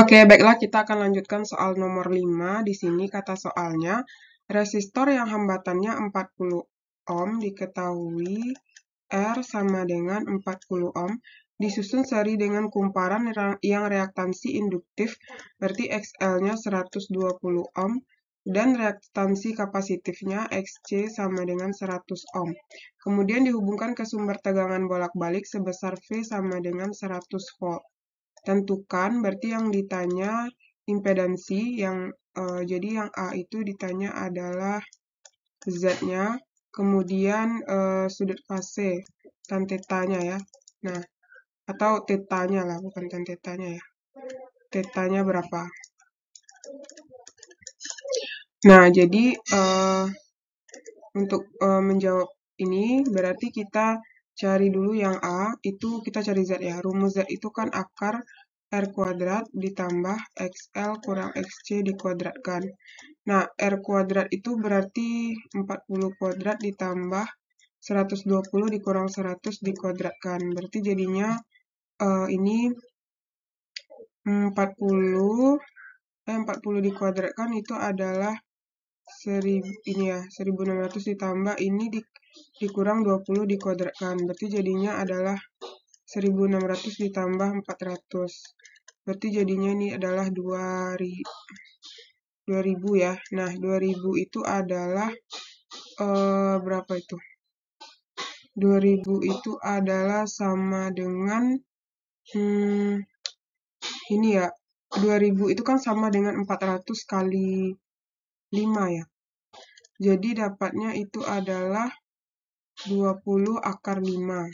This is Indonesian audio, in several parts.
Oke, baiklah kita akan lanjutkan soal nomor 5. Di sini kata soalnya, resistor yang hambatannya 40 ohm diketahui R sama dengan 40 ohm disusun seri dengan kumparan yang reaktansi induktif, berarti XL-nya 120 ohm, dan reaktansi kapasitifnya XC sama dengan 100 ohm. Kemudian dihubungkan ke sumber tegangan bolak-balik sebesar V sama dengan 100 volt tentukan berarti yang ditanya impedansi yang uh, jadi yang A itu ditanya adalah Z-nya kemudian uh, sudut fase tan tetanya ya nah atau tetanya lah bukan tan tetanya ya tetanya berapa nah jadi uh, untuk uh, menjawab ini berarti kita cari dulu yang A, itu kita cari Z ya. Rumus Z itu kan akar R kuadrat ditambah XL kurang XC dikuadratkan. Nah, R kuadrat itu berarti 40 kuadrat ditambah 120 dikurang 100 dikuadratkan. Berarti jadinya uh, ini 40, eh, 40 dikuadratkan itu adalah seri ini ya 1600 ditambah ini di, dikurang 20 dikuadratkan berarti jadinya adalah 1600 ditambah 400 berarti jadinya ini adalah 2000 2000 ya nah 2000 itu adalah uh, berapa itu 2000 itu adalah sama dengan hmm, ini ya 2000 itu kan sama dengan 400 kali 5 ya. Jadi dapatnya itu adalah 20 akar 5,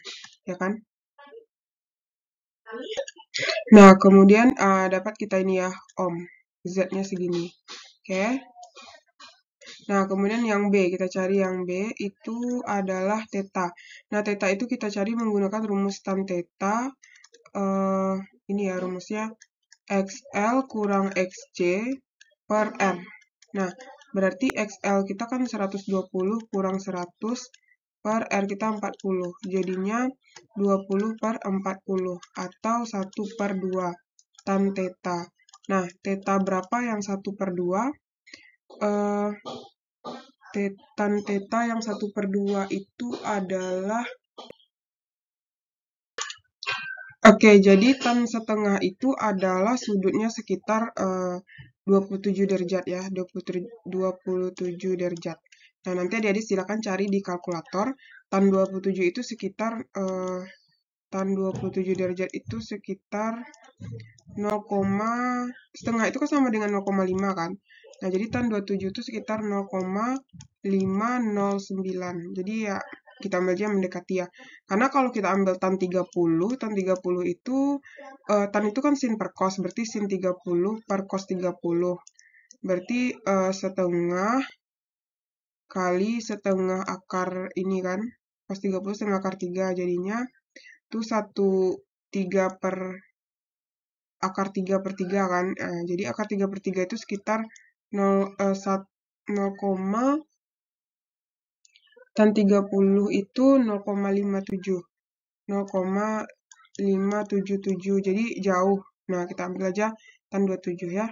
ya kan? Nah, kemudian uh, dapat kita ini ya, om Z-nya segini. Oke. Okay. Nah, kemudian yang B, kita cari yang B, itu adalah teta. Nah, teta itu kita cari menggunakan rumus tan teta. Uh, eh, ini ya rumusnya, XL kurang XC per M. Nah, berarti XL kita kan 120 kurang 100 per R kita 40. Jadinya 20 per 40 atau 1 per 2 tan theta. Nah, theta berapa yang 1 per 2? Uh, eh, tan theta yang 1 per 2 itu adalah Oke, okay, jadi tan setengah itu adalah sudutnya sekitar uh, 27 derajat ya, 27 derajat. Nah, nanti adik-adik silakan cari di kalkulator, tan 27 itu sekitar, eh, tan 27 derajat itu sekitar 0, setengah itu kan sama dengan 0,5 kan. Nah, jadi tan 27 itu sekitar 0,509. Jadi ya kita ambil aja mendekati ya. Karena kalau kita ambil tan 30, tan 30 itu, uh, tan itu kan sin per cos, berarti sin 30 per cos 30. Berarti uh, setengah kali setengah akar ini kan, cos 30 setengah akar 3, jadinya itu 1, 3 per akar 3 per 3 kan. Uh, jadi akar 3 per 3 itu sekitar 0, uh, 1, 0, tan 30 itu 0,57 0,577 jadi jauh nah kita ambil aja tan 27 ya